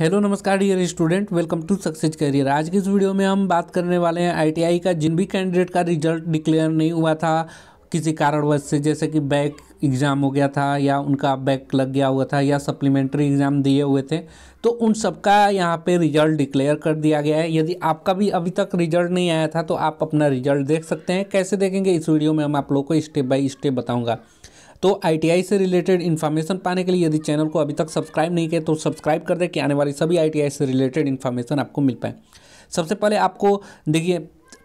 hello नमस्कार dear student welcome to success career आज के इस वीडियो में हम बात करने वाले हैं आईटीआई का जिन भी कैंडिडेट का रिजल्ट डिक्लेयर नहीं हुआ था किसी कारणवश से जैसे कि बैक एग्ज़ाम हो गया था या उनका बैक लग गया हुआ था या सप्लीमेंट्री एग्ज़ाम दिए हुए थे तो उन सबका यहाँ पे रिजल्ट डिक्लेयर कर दिया गया है यदि आपका भी अभी तक रिजल्ट नहीं आया था तो आप अपना रिजल्ट देख सकते हैं कैसे देखेंगे इस वीडियो में हम आप लोग को स्टेप बाई स्टेप बताऊँगा तो आई से रिलेटेड इन्फॉर्मेशन पाने के लिए यदि चैनल को अभी तक सब्सक्राइब नहीं किया तो सब्सक्राइब कर दें कि आने वाली सभी आई से रिलेटेड इन्फॉर्मेशन आपको मिल पाए सबसे पहले आपको देखिए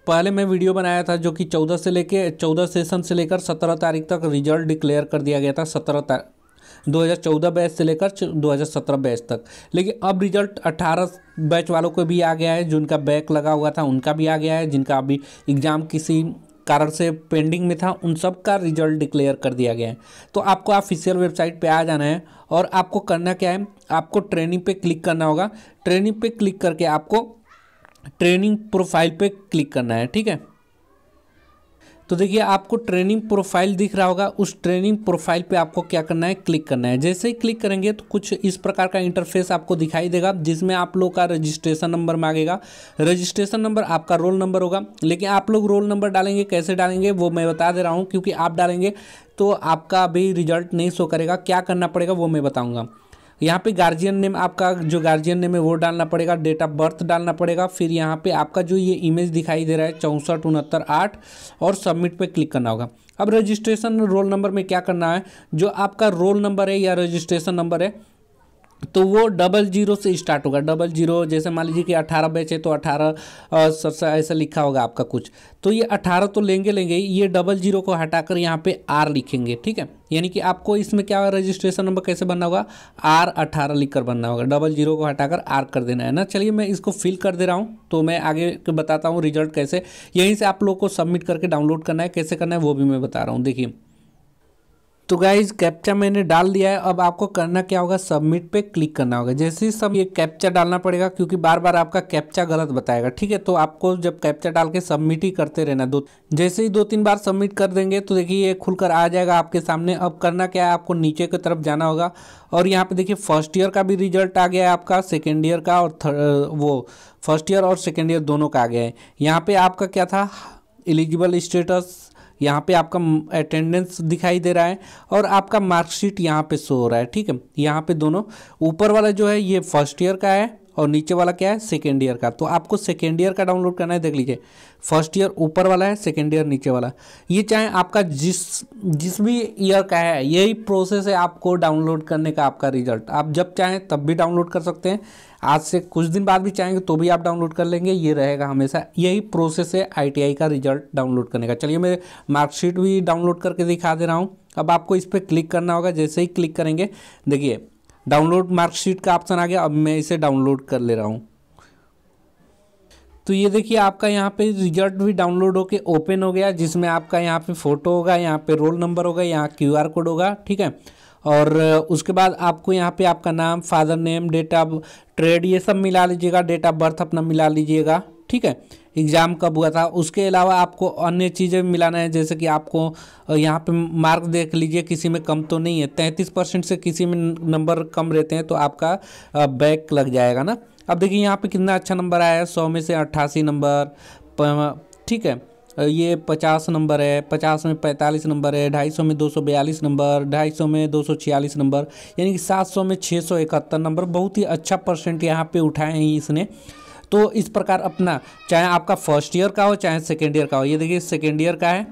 पहले मैं वीडियो बनाया था जो कि चौदह से लेके चौदह सेशन से लेकर सत्रह तारीख तक रिजल्ट डिक्लेयर कर दिया गया था सत्रह तारीख 2014 बैच से लेकर 2017 बैच तक लेकिन अब रिजल्ट 18 बैच वालों को भी आ गया है जिनका बैक लगा हुआ था उनका भी आ गया है जिनका अभी एग्ज़ाम किसी कारण से पेंडिंग में था उन सब का रिजल्ट डिक्लेयर कर दिया गया है तो आपको ऑफिशियल वेबसाइट पे आ जाना है और आपको करना क्या है आपको ट्रेनिंग पे क्लिक करना होगा ट्रेनिंग पे क्लिक करके आपको ट्रेनिंग प्रोफाइल पे क्लिक करना है ठीक है तो देखिए आपको ट्रेनिंग प्रोफाइल दिख रहा होगा उस ट्रेनिंग प्रोफाइल पे आपको क्या करना है क्लिक करना है जैसे ही क्लिक करेंगे तो कुछ इस प्रकार का इंटरफेस आपको दिखाई देगा जिसमें आप लोग का रजिस्ट्रेशन नंबर मांगेगा रजिस्ट्रेशन नंबर आपका रोल नंबर होगा लेकिन आप लोग रोल नंबर डालेंगे कैसे डालेंगे वो मैं बता दे रहा हूँ क्योंकि आप डालेंगे तो आपका अभी रिजल्ट नहीं शो करेगा क्या करना पड़ेगा वो मैं बताऊँगा यहाँ पे गार्जियन नेम आपका जो गार्जियन नेम है वो डालना पड़ेगा डेट ऑफ बर्थ डालना पड़ेगा फिर यहाँ पे आपका जो ये इमेज दिखाई दे रहा है चौंसठ उनहत्तर आठ और सबमिट पे क्लिक करना होगा अब रजिस्ट्रेशन रोल नंबर में क्या करना है जो आपका रोल नंबर है या रजिस्ट्रेशन नंबर है तो वो डबल जीरो से स्टार्ट होगा डबल जीरो जैसे मान लीजिए कि अठारह बैच है तो अठारह ऐसा लिखा होगा आपका कुछ तो ये अठारह तो लेंगे लेंगे ये डबल जीरो को हटाकर यहाँ पे आर लिखेंगे ठीक है यानी कि आपको इसमें क्या रजिस्ट्रेशन नंबर कैसे बनना होगा आर अठारह लिख कर बनना होगा डबल जीरो को हटाकर आर कर देना है ना चलिए मैं इसको फिल कर दे रहा हूँ तो मैं आगे बताता हूँ रिजल्ट कैसे यहीं से आप लोग को सबमिट करके डाउनलोड करना है कैसे करना है वो भी मैं बता रहा हूँ देखिए तो गाइज कैप्चा मैंने डाल दिया है अब आपको करना क्या होगा सबमिट पे क्लिक करना होगा जैसे ही सब ये कैप्चा डालना पड़ेगा क्योंकि बार बार आपका कैप्चा गलत बताएगा ठीक है तो आपको जब कैप्चा डाल के सबमिट ही करते रहना दो जैसे ही दो तीन बार सबमिट कर देंगे तो देखिए ये खुलकर आ जाएगा आपके सामने अब करना क्या है आपको नीचे की तरफ जाना होगा और यहाँ पे देखिए फर्स्ट ईयर का भी रिजल्ट आ गया है आपका सेकेंड ईयर का और वो फर्स्ट ईयर और सेकेंड ईयर दोनों का आ गया है यहाँ पर आपका क्या था एलिजिबल स्टेटस यहाँ पे आपका अटेंडेंस दिखाई दे रहा है और आपका मार्कशीट यहाँ पे शो हो रहा है ठीक है यहाँ पे दोनों ऊपर वाला जो है ये फर्स्ट ईयर का है और नीचे वाला क्या है सेकेंड ईयर का तो आपको सेकेंड ईयर का डाउनलोड करना है देख लीजिए फर्स्ट ईयर ऊपर वाला है सेकेंड ईयर नीचे वाला ये चाहे आपका जिस जिस भी ईयर का है यही प्रोसेस है आपको डाउनलोड करने का आपका रिजल्ट आप जब चाहें तब भी डाउनलोड कर सकते हैं आज से कुछ दिन बाद भी चाहेंगे तो भी आप डाउनलोड कर लेंगे ये रहेगा हमेशा यही प्रोसेस है आई का रिजल्ट डाउनलोड करने का चलिए मैं मार्कशीट भी डाउनलोड करके दिखा दे रहा हूँ अब आपको इस पर क्लिक करना होगा जैसे ही क्लिक करेंगे देखिए डाउनलोड मार्कशीट का ऑप्शन आ गया अब मैं इसे डाउनलोड कर ले रहा हूँ तो ये देखिए आपका यहाँ पे रिजल्ट भी डाउनलोड होके ओपन हो गया जिसमें आपका यहाँ पे फ़ोटो होगा यहाँ पे रोल नंबर होगा यहाँ क्यूआर कोड होगा ठीक है और उसके बाद आपको यहाँ पे आपका नाम father name date of trade ये सब मिला लीजिएगा डेट ऑफ बर्थ अपना मिला लीजिएगा ठीक है एग्ज़ाम कब हुआ था उसके अलावा आपको अन्य चीज़ें भी मिलाना है जैसे कि आपको यहाँ पे मार्क देख लीजिए किसी में कम तो नहीं है तैंतीस परसेंट से किसी में नंबर कम रहते हैं तो आपका बैक लग जाएगा ना अब देखिए यहाँ पे कितना अच्छा नंबर आया है सौ में से अट्ठासी नंबर ठीक है ये पचास नंबर है पचास में पैंतालीस नंबर है ढाई सौ में दो सौ बयालीस नंबर ढाई सौ में दो सौ छियालीस नंबर यानी कि सात सौ में छः सौ इकहत्तर नंबर बहुत ही अच्छा परसेंट यहाँ पे उठाए हैं इसने तो इस प्रकार अपना चाहे आपका फर्स्ट ईयर का हो चाहे सेकेंड ईयर का हो ये देखिए सेकेंड ईयर का है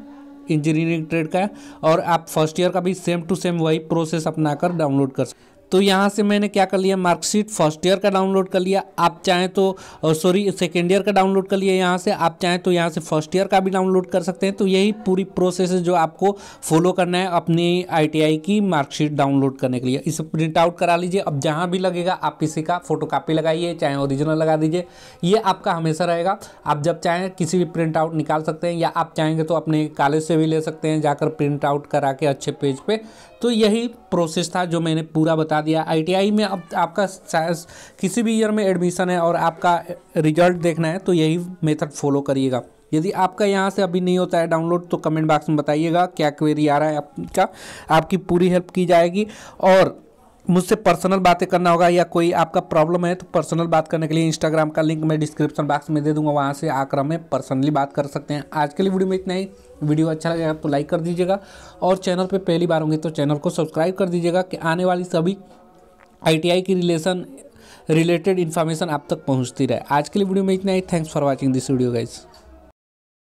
इंजीनियरिंग ट्रेड का है और आप फर्स्ट ईयर का भी सेम टू सेम वही प्रोसेस अपना कर डाउनलोड कर सकते तो यहाँ से मैंने क्या कर लिया मार्कशीट फर्स्ट ईयर का डाउनलोड कर लिया आप चाहें तो सॉरी सेकेंड ईयर का डाउनलोड कर लिया यहाँ से आप चाहें तो यहाँ से फर्स्ट ईयर का भी डाउनलोड कर सकते हैं तो यही पूरी प्रोसेस जो आपको फॉलो करना है अपनी आई की मार्कशीट डाउनलोड करने के लिए इसे प्रिंट आउट करा लीजिए अब जहाँ भी लगेगा आप किसी का फोटो लगाइए चाहे ओरिजिनल लगा दीजिए ये आपका हमेशा रहेगा आप जब चाहें किसी भी प्रिंट आउट निकाल सकते हैं या आप चाहेंगे तो अपने कॉलेज से भी ले सकते हैं जाकर प्रिंट आउट करा के अच्छे पेज पे तो यही प्रोसेस था जो मैंने पूरा बता दिया आईटीआई में अब आपका किसी भी ईयर में एडमिशन है और आपका रिजल्ट देखना है तो यही मेथड फॉलो करिएगा यदि आपका यहाँ से अभी नहीं होता है डाउनलोड तो कमेंट बॉक्स में बताइएगा क्या क्वेरी आ रहा है आपका आपकी पूरी हेल्प की जाएगी और मुझसे पर्सनल बातें करना होगा या कोई आपका प्रॉब्लम है तो पर्सनल बात करने के लिए इंस्टाग्राम का लिंक मैं डिस्क्रिप्शन बॉक्स में दे दूंगा वहाँ से आकर हमें पर्सनली बात कर सकते हैं आज के लिए वीडियो में इतना ही वीडियो अच्छा लगेगा तो लाइक कर दीजिएगा और चैनल पर पहली बार होंगे तो चैनल को सब्सक्राइब कर दीजिएगा कि आने वाली सभी आई की रिलेशन रिलेटेड इन्फॉर्मेशन आप तक पहुँचती रहे आज के लिए वीडियो में इतना ही thanks for watching this video guys